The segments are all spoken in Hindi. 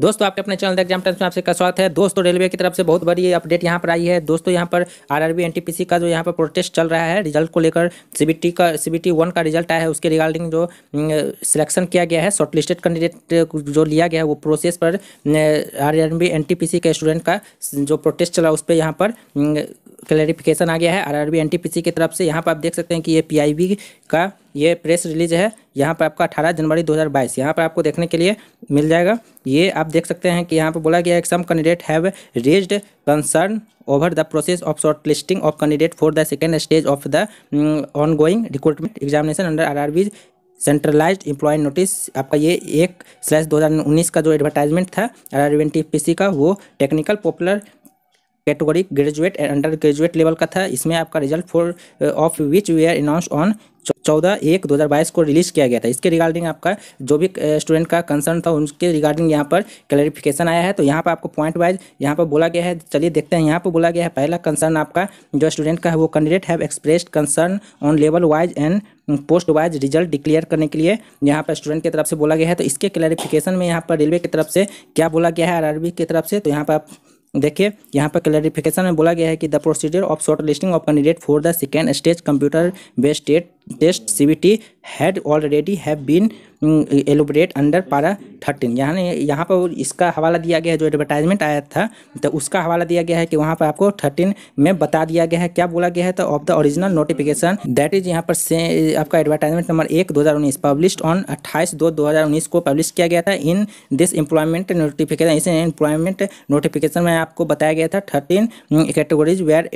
दोस्तों आपके अपने चैनल एग्जाम टाइम्स में आपसे का स्वागत है दोस्तों रेलवे की तरफ से बहुत बड़ी अपडेट यहाँ पर आई है दोस्तों यहाँ पर आरआरबी एनटीपीसी का जो यहाँ पर प्रोटेस्ट चल रहा है रिजल्ट को लेकर सीबीटी का सीबीटी वन का रिजल्ट आया है उसके रिगार्डिंग जो सिलेक्शन किया गया है शॉर्टलिस्टेड कैंडिडेट जो लिया गया है वो प्रोसेस पर आर आर के स्टूडेंट का जो प्रोटेस्ट चला उस पर यहाँ पर क्लैरिफिकेशन आ गया है आरआरबी एनटीपीसी की तरफ से यहाँ पर आप देख सकते हैं कि ये पीआईबी का ये प्रेस रिलीज है यहाँ पर आपका 18 जनवरी 2022 यहाँ पर आपको देखने के लिए मिल जाएगा ये आप देख सकते हैं कि यहाँ पर बोला गया है some candidate have raised concern over the process of shortlisting of candidate for the second stage of the ongoing recruitment examination under R R centralised employ notice आपका ये एक स्लैश उन्नीस का जो एडवर्टाइजमेंट था आर आर पी सी का वो technical popular category graduate and undergraduate level का था इसमें आपका result for of which we are announce on चौदह एक दो हज़ार बाईस को रिलीज किया गया था इसके रिगार्डिंग आपका जो भी स्टूडेंट uh, का कंसर्न था उनके रिगार्डिंग यहाँ पर क्लैरिफिकेशन आया है तो यहाँ पर आपको पॉइंट वाइज यहाँ पर बोला गया है चलिए देखते हैं यहाँ पर बोला गया है पहला कंसर्न आपका जो स्टूडेंट का है वो candidate have expressed concern on level wise and post wise result declare करने के लिए यहाँ पर स्टूडेंट की तरफ से बोला गया है तो इसके क्लैरिफिकेशन में यहाँ पर रेलवे की तरफ से क्या बोला गया है आर की तरफ से तो यहाँ पर आप देखिए यहाँ पर क्लैरिफिकेशन में बोला गया है कि the procedure of shortlisting of candidate for the second stage computer based टेट test CBT had already have been elaborate under para thirteen यहाँ यहाँ पर इसका हवाला दिया गया है जो एडवर्टाइजमेंट आया था तो उसका हवाला दिया गया है कि वहाँ पर आपको थर्टीन में बता दिया गया है क्या बोला गया है तो of the original notification that is यहाँ पर से आपका एडवर्टाइजमेंट नंबर एक दो हज़ार उन्नीस पब्लिश ऑन अट्ठाईस दो दो हज़ार उन्नीस को पब्लिश किया गया था इन दिस एम्प्लॉयमेंट नोटिफिकेशन इस एम्प्लॉयमेंट नोटिफिकेशन में आपको बताया गया था थर्टीन कैटेगरीज वेयर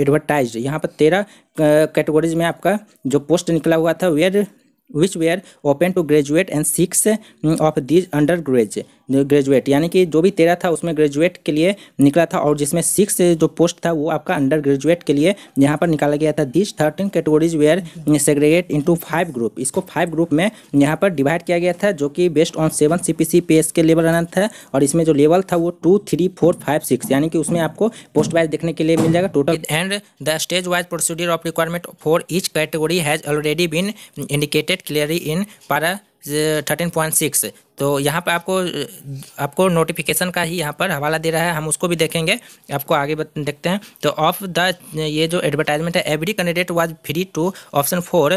एडवर्टाइज यहाँ पर तेरह कैटेगरीज में आपका जो पोस्ट निकला हुआ था were which were open to graduate and six of these under grad graduate यानी कि जो भी तेरह था उसमें ग्रेजुएट के लिए निकला था और जिसमें सिक्स जो पोस्ट था वो आपका अंडर ग्रेजुएट के लिए यहाँ पर निकाला गया था this thirteen categories were segregate into five group इसको फाइव ग्रुप में यहाँ पर डिवाइड किया गया था जो कि based on seven C P C pay के लेवल रहना था और इसमें जो लेवल था वो two three four five six यानी कि उसमें आपको पोस्ट वाइज देखने के लिए मिल जाएगा total and the stage wise procedure of requirement for each category has already been indicated clearly in para thirteen point six तो यहाँ पर आपको आपको नोटिफिकेशन का ही यहाँ पर हवाला दे रहा है हम उसको भी देखेंगे आपको आगे देखते हैं तो ऑफ द ये जो एडवर्टाइजमेंट है every candidate was free to option for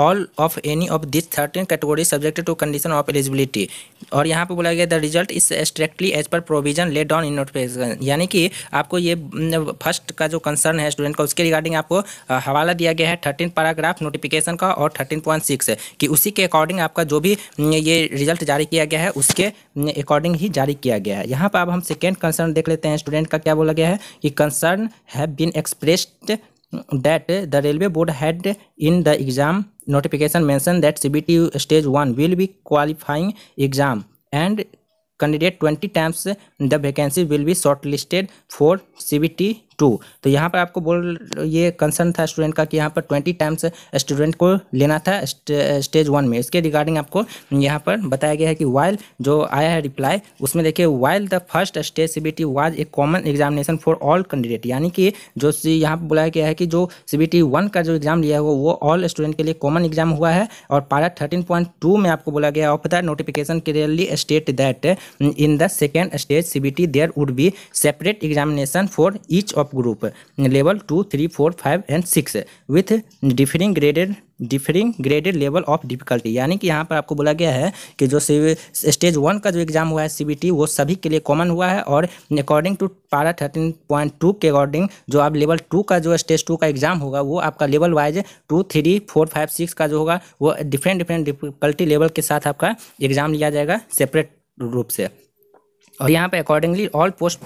all of any of this thirteen category subject to condition of eligibility और यहाँ पर बोला गया the result is strictly as per provision lay down in notification यानी कि आपको ये फर्स्ट mm, का जो कंसर्न है स्टूडेंट का उसके रिगार्डिंग आपको हवाला दिया गया है थर्टीन पैराग्राफ नोटिफिकेशन का और थर्टीन पॉइंट सिक्स कि उसी के अकॉर्डिंग आपका जो भी mm, ये रिजल्ट जारी किया किया गया है उसके अकॉर्डिंग ही जारी किया गया है यहाँ पर अब हम सेकेंड कंसर्न देख लेते हैं स्टूडेंट का क्या बोला गया है कि concern have been expressed that the railway board had in the exam notification mention that C B stage one will be qualifying exam and candidate twenty times the vacancy will be shortlisted for C two तो यहाँ पर आपको बोल ये कंसर्न था स्टूडेंट का कि यहाँ पर ट्वेंटी टाइम्स स्टूडेंट को लेना था स्टेज वन में इसके रिगार्डिंग आपको यहाँ पर बताया गया है कि वाइल जो आया है रिप्लाई उसमें देखिए while the first stage C was a common examination for all candidate यानी कि जो यहाँ पर बुलाया गया है कि जो सी बी टी वन का जो एग्जाम लिया हुआ वो ऑल स्टूडेंट के लिए कॉमन एग्जाम हुआ है और पारा थर्टीन पॉइंट टू में आपको बोला गया of the notification clearly state that in the second stage C B T there would be separate examination for each of group level two three four five and six with differing graded differing graded level of difficulty यानी कि यहाँ पर आपको बोला गया है कि जो स्टेज वन का जो एग्ज़ाम हुआ है सी वो सभी के लिए कॉमन हुआ है और according to para thirteen point two के अकॉर्डिंग जो आप लेवल टू का जो स्टेज टू का एग्ज़ाम होगा वो आपका level wise two three four five six का जो होगा वो डिफरेंट डिफरेंट डिफिकल्टी लेवल के साथ आपका एग्ज़ाम लिया जाएगा सेपरेट रूप से और यहाँ पर accordingly all post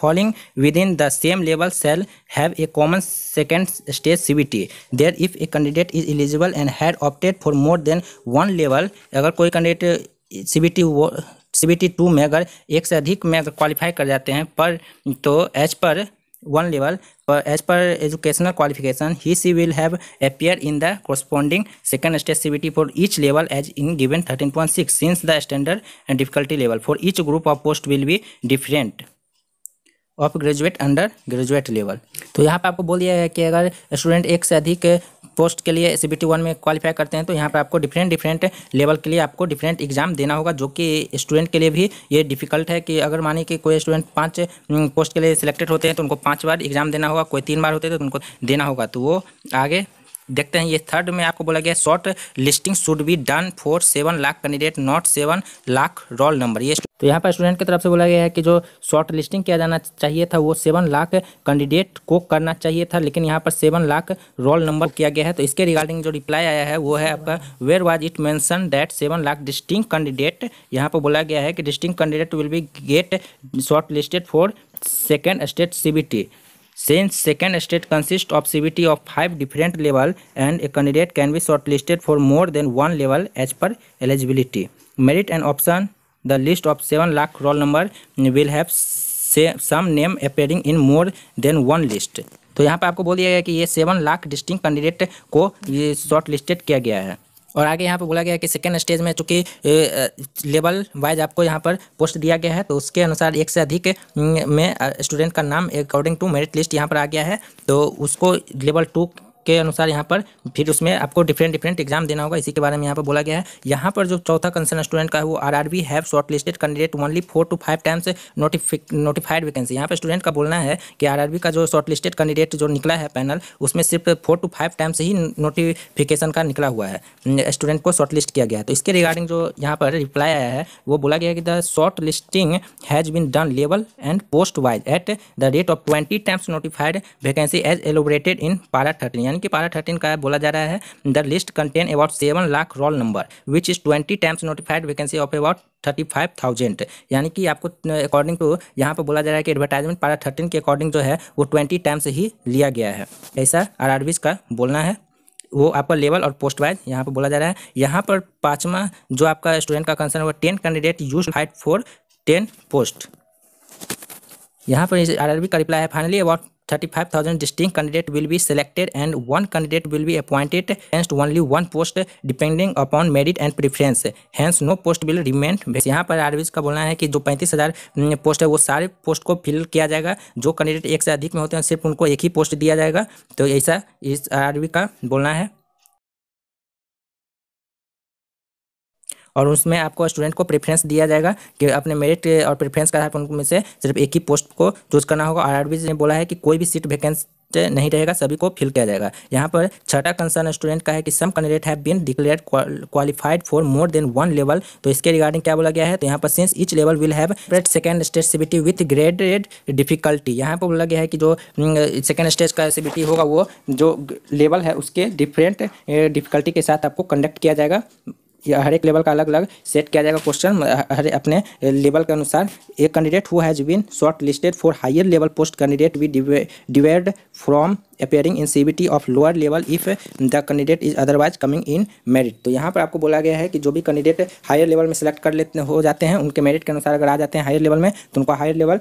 falling within the same level shall have a common second stage C B T there if a candidate is eligible and had opted for more than one level अगर कोई कैंडिडेट सी बी टी वो सी बी टी टू में अगर एक से अधिक में अगर क्वालिफाई कर जाते हैं पर तो एज पर वन लेवल पर as per educational qualification he she will have appear in the corresponding second stage CBT for each level as in given thirteen point six since the standard and difficulty level for each group of post will be different of graduate undergraduate level तो यहाँ पर आपको बोल दिया है कि अगर स्टूडेंट एक से अधिक पोस्ट के लिए एस बी वन में क्वालिफाई करते हैं तो यहाँ पर आपको डिफरेंट डिफरेंट लेवल के लिए आपको डिफरेंट एग्जाम देना होगा जो कि स्टूडेंट के लिए भी ये डिफिकल्ट है कि अगर मानिए कि कोई स्टूडेंट पाँच पोस्ट के लिए सिलेक्टेड होते हैं तो उनको पाँच बार एग्जाम देना होगा कोई तीन बार होते हैं तो उनको देना होगा तो वो आगे देखते हैं ये थर्ड में आपको बोला गया shortlisting should be done for seven lakh candidate not seven lakh roll number ये तो यहाँ पर स्टूडेंट की तरफ से बोला गया है कि जो शॉर्ट लिस्टिंग किया जाना चाहिए था वो सेवन लाख कैंडिडेट को करना चाहिए था लेकिन यहाँ पर सेवन लाख रोल नंबर किया गया है तो इसके रिगार्डिंग जो रिप्लाई आया है वो है आपका where was it mention that seven lakh distinct candidate यहाँ पर बोला गया है कि distinct candidate will be get shortlisted for second state C since second state consist of C of five different level and a candidate can be shortlisted for more than one level as per eligibility merit and option the list of seven lakh roll number will have some name appearing in more than one list तो यहाँ पर आपको बोल दिया गया कि ये सेवन लाख डिस्टिंग कैंडिडेट को शॉर्ट लिस्टेड किया गया है और आगे यहाँ पर बोला गया कि सेकेंड स्टेज में चूंकि लेवल वाइज आपको यहाँ पर पोस्ट दिया गया है तो उसके अनुसार एक से अधिक में स्टूडेंट का नाम अकॉर्डिंग टू मेरिट लिस्ट यहाँ पर आ गया है तो उसको लेवल टू के अनुसार यहाँ पर फिर उसमें आपको डिफरेंट डिफरेंट एग्जाम देना होगा इसी के बारे में यहाँ पर बोला गया है यहाँ पर जो चौथा कंसर्न स्टूडेंट का है वो R R B have shortlisted candidate only four to five times notified vacancy यहाँ पर स्टूडेंट का बोलना है कि आर आर बी का जो शॉर्ट लिस्टेड कैंडिडेट जो निकला है पैनल उसमें सिर्फ फोर टू फाइव टाइम्स ही नोटिफिकेशन का निकला हुआ है स्टूडेंट को शॉर्ट लिस्ट किया गया है तो इसके रिगार्डिंग जो यहाँ पर रिप्लाई आया है वो बोला गया कि the shortlisting has been done level and post wise at the rate of twenty times notified vacancy as elaborated in para thirteen यानी कि पारा थर्टीन का बोला जा रहा है the list contain about seven lakh roll number which is twenty times notified vacancy of about thirty five thousand यानी कि आपको अकॉर्डिंग टू यहाँ पर बोला जा रहा है कि एडवर्टाइजमेंट पारा थर्टीन के अकॉर्डिंग जो है वो ट्वेंटी टाइम्स ही लिया गया है ऐसा आर का बोलना है वो आपका लेवल और पोस्ट वाइज यहाँ पर बोला जा रहा है यहाँ पर पाँचवा जो आपका स्टूडेंट का कंसर्न हुआ ten candidate use fight for ten post यहाँ पर आर का रिप्लाई है finally about 35,000 distinct candidate will be selected and one candidate will be appointed against only one post depending upon merit and preference. Hence, no post will remain. यहाँ पर आरबीज का बोलना है कि जो 35,000 पोस्ट है वो सारे पोस्ट को फिल किया जाएगा जो कैंडिडेट एक से अधिक में होते हैं सिर्फ उनको एक ही पोस्ट दिया जाएगा तो ऐसा इस आरबी का बोलना है और उसमें आपको स्टूडेंट को प्रेफरेंस दिया जाएगा कि अपने मेरिट और प्रेफरेंस का उनमें से सिर्फ एक ही पोस्ट को चूज करना होगा आर ने बोला है कि कोई भी सीट वैकेंस नहीं रहेगा सभी को फिल किया जाएगा यहाँ पर छठा कंसर्न स्टूडेंट का है कि some candidate have been declare qualified for more than one level तो इसके रिगार्डिंग क्या बोला गया है तो यहाँ पर since each level will have second stage CBT with graded difficulty यहाँ पर बोला गया है कि जो सेकेंड हम्म, स्टेज का सीबीटी होगा वो जो लेवल है उसके डिफरेंट डिफिकल्टी के साथ आपको कंडक्ट किया जाएगा हर एक लेवल का अलग अलग सेट किया जाएगा क्वेश्चन हर अपने लेवल के अनुसार एक candidate who has been shortlisted for higher level post candidate वी डिवेड from appearing in CBT of lower level if the candidate is otherwise coming in merit तो यहाँ पर आपको बोला गया है कि जो भी कैंडिडेट हायर लेवल में सेलेक्ट कर लेते हो जाते हैं उनके मेरिट के अनुसार अगर आ जाते हैं हायर लेवल में तो उनको हायर लेवल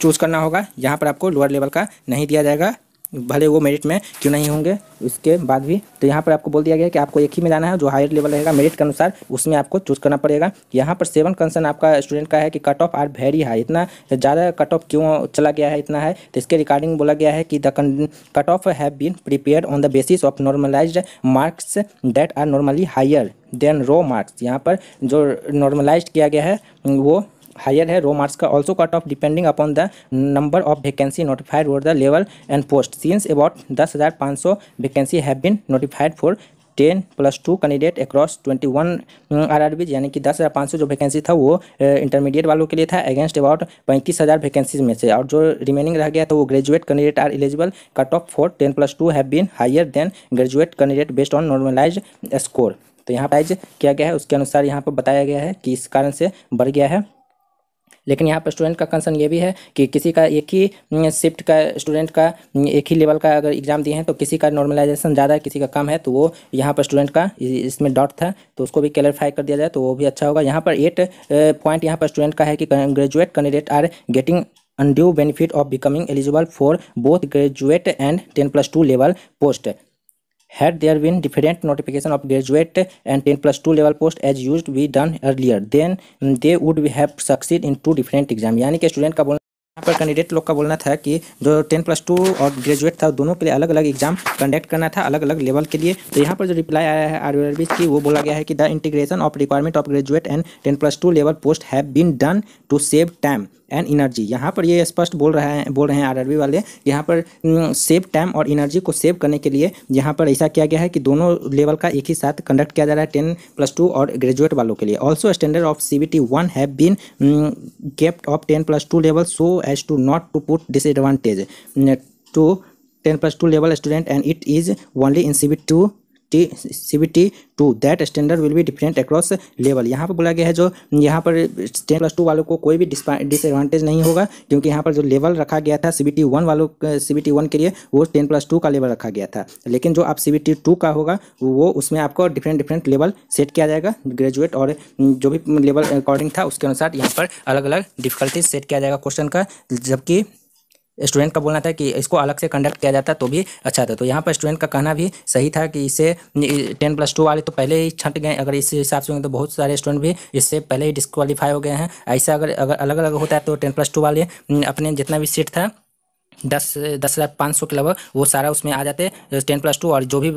चूज़ करना होगा यहाँ पर आपको लोअर लेवल का नहीं दिया जाएगा भले वो मेरिट में क्यों नहीं होंगे उसके बाद भी तो यहाँ पर आपको बोल दिया गया कि आपको एक ही में जाना है जो हायर लेवल रहेगा मेरिट के अनुसार उसमें आपको चूज करना पड़ेगा यहाँ पर सेवन कंसर्न आपका स्टूडेंट का है कि cut off are very high इतना ज़्यादा कट ऑफ क्यों चला गया है इतना है तो इसके रिकॉर्डिंग बोला गया है कि the cut off have been prepare on the basis of normalise marks that are normally higher than raw marks यहाँ पर जो नॉर्मलाइज किया गया है वो हायर है रो मार्क्स का also cut off depending upon the number of vacancy notified और the level and post since about दस हज़ार पाँच सौ vacancy have been notified for ten plus two candidate across twenty one R R Bs यानी कि दस हज़ार पाँच सौ जो वैकेंसी था वो इंटरमीडिएट वालों के लिए था अगेंस्ट अबाउट पैंतीस हज़ार वैकेंसीज में से और जो रिमेनिंग रह गया था वो graduate candidate are eligible cut off for ten plus two have been higher than graduate candidate based on normalise score तो यहाँ प्राइज किया गया है उसके अनुसार यहाँ पर बताया गया है कि इस कारण से बढ़ गया है लेकिन यहाँ पर स्टूडेंट का कंसर्न ये भी है कि किसी का एक ही शिफ्ट हम्म, का स्टूडेंट का हम्म, एक ही लेवल का अगर एग्जाम दिए हैं तो किसी का नॉर्मलाइजेशन ज़्यादा है किसी का कम है तो वो यहाँ पर स्टूडेंट का इसमें डॉट था तो उसको भी क्लरिफाई कर दिया जाए तो वो भी अच्छा होगा यहाँ पर एट पॉइंट यहाँ पर स्टूडेंट का है कि graduate candidate are getting undue benefit of becoming eligible for both graduate and ten plus two level post had there been different notification of graduate and 10 plus 2 level post as used done done earlier then they would have succeed in two different exam यानी कि स्टूडेंट का बोलना यहाँ पर कैंडिडेट लोग का बोलना था कि जो टेन प्लस टू और ग्रेजुएट था दोनों के लिए अलग अलग एग्जाम कंडक्ट करना था अलग अलग लेवल के लिए तो यहाँ पर जो रिप्लाई आया है आर की वो बोला गया है कि the integration of requirement of graduate and ten plus two level post have been done to save time and energy यहाँ पर ये स्पष्ट बोल रहा है बोल रहे हैं आरआरबी वाले यहाँ पर सेव टाइम और एनर्जी को सेव करने के लिए यहाँ पर ऐसा किया गया है कि दोनों लेवल का एक ही साथ कंडक्ट किया जा रहा है टेन प्लस टू और ग्रेजुएट वालों के लिए also standard of C B T one have been kept of ten plus two level so as to not to put disadvantage to ten plus two level student and it is only in C B two T C B T two that standard will be different across level यहाँ पर बोला गया है जो यहाँ पर टेन प्लस टू वालों को कोई भी डिसएडवांटेज नहीं होगा क्योंकि यहाँ पर जो लेवल रखा गया था सी बी टी वन वालों सी बी टी वन के लिए वो टेन प्लस टू का लेवल रखा गया था लेकिन जो आप सी बी टी टू का होगा वो उसमें आपको डिफरेंट डिफरेंट लेवल सेट किया जाएगा ग्रेजुएट और जो भी लेवल अकॉर्डिंग था उसके अनुसार यहाँ पर अलग अलग डिफिकल्टीज सेट किया जाएगा क्वेश्चन का जबकि स्टूडेंट का बोलना था कि इसको अलग से कंडक्ट किया जाता तो भी अच्छा था तो यहाँ पर स्टूडेंट का कहना भी सही था कि इससे टेन प्लस टू वाले तो पहले ही छंट गए अगर इस हिसाब से तो बहुत सारे स्टूडेंट भी इससे पहले ही डिस्कवालीफाई हो गए हैं ऐसा अगर अगर अलग अलग होता है तो टेन प्लस टू वाले अपने जितना भी सीट था दस दस हज़ार पाँच सौ के लगभग वो सारा उसमें आ जाते टेन प्लस टू और जो भी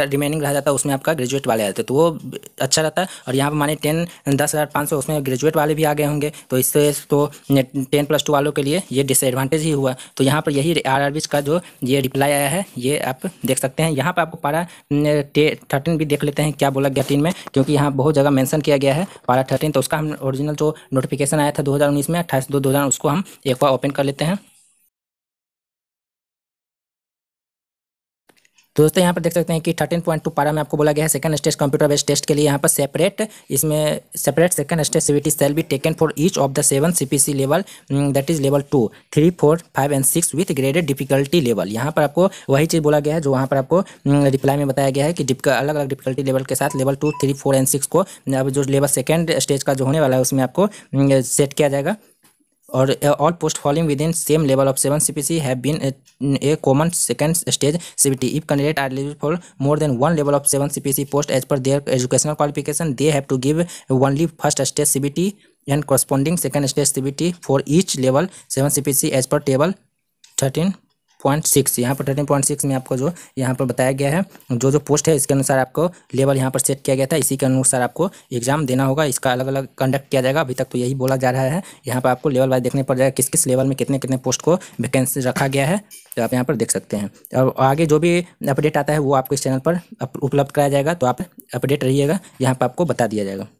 रिमेनिंग रह जाता है उसमें आपका ग्रेजुएट वाले आ जाते तो वो अच्छा रहता है और यहाँ पर माने टेन दस हज़ार पाँच सौ उसमें ग्रेजुएट वाले भी आ गए होंगे तो इससे तो टेन प्लस टू वालों के लिए ये डिसएडवांटेज ही हुआ तो यहाँ पर यही आर आर का जो ये रिप्लाई आया है ये आप देख सकते हैं यहाँ पर आपको पारा थर्टीन भी देख लेते हैं क्या बोला गया टीन में क्योंकि यहाँ बहुत जगह मैंसन किया गया है पारा थर्टीन तो उसका हम ओरिजिनल जो नोटिफिकेशन आया था दो में अट्ठाईस दो दो उसको हम एक बार ओपन कर लेते हैं तो दोस्तों यहाँ पर देख सकते हैं कि थर्टीन पॉइंट टू पारा में आपको बोला गया है second stage computer based test के लिए यहाँ पर सेपरेट इसमें separate second stage CBT shall be taken for each of the seven CPC level that is level two three four five and six with graded difficulty level यहाँ पर आपको वही चीज़ बोला गया है जो वहाँ पर आपको रिप्लाई mm, में बताया गया है कि अलग अलग डिफिकल्टी लेवल के साथ level two three four and six को अब जो लेवल सेकेंड स्टेज का जो होने वाला है उसमें आपको सेट mm, किया जाएगा or all post falling within same level of 7 CPC have been a, a common second stage CBT. If candidate are eligible for more than one level of 7 CPC post as per their educational qualification, they have to give only first stage CBT and corresponding second stage CBT for each level 7 CPC as per table 13. Point six यहाँ पर थर्टीन पॉइंट सिक्स में आपको जो यहाँ पर बताया गया है जो जो पोस्ट है इसके अनुसार आपको लेवल यहाँ पर सेट किया गया था इसी के अनुसार आपको एग्जाम देना होगा इसका अलग अलग कंडक्ट किया जाएगा अभी तक तो यही बोला जा रहा है यहाँ पर आपको लेवल वाइज देखने पड़ जाएगा किस किस लेवल में कितने कितने पोस्ट को वैकेंसी रखा गया है तो आप यहाँ पर देख सकते हैं और आगे जो भी अपडेट आता है वो आपको इस चैनल पर उपलब्ध कराया जाएगा तो आप अपडेट रहिएगा यहाँ पर आपको बता दिया जाएगा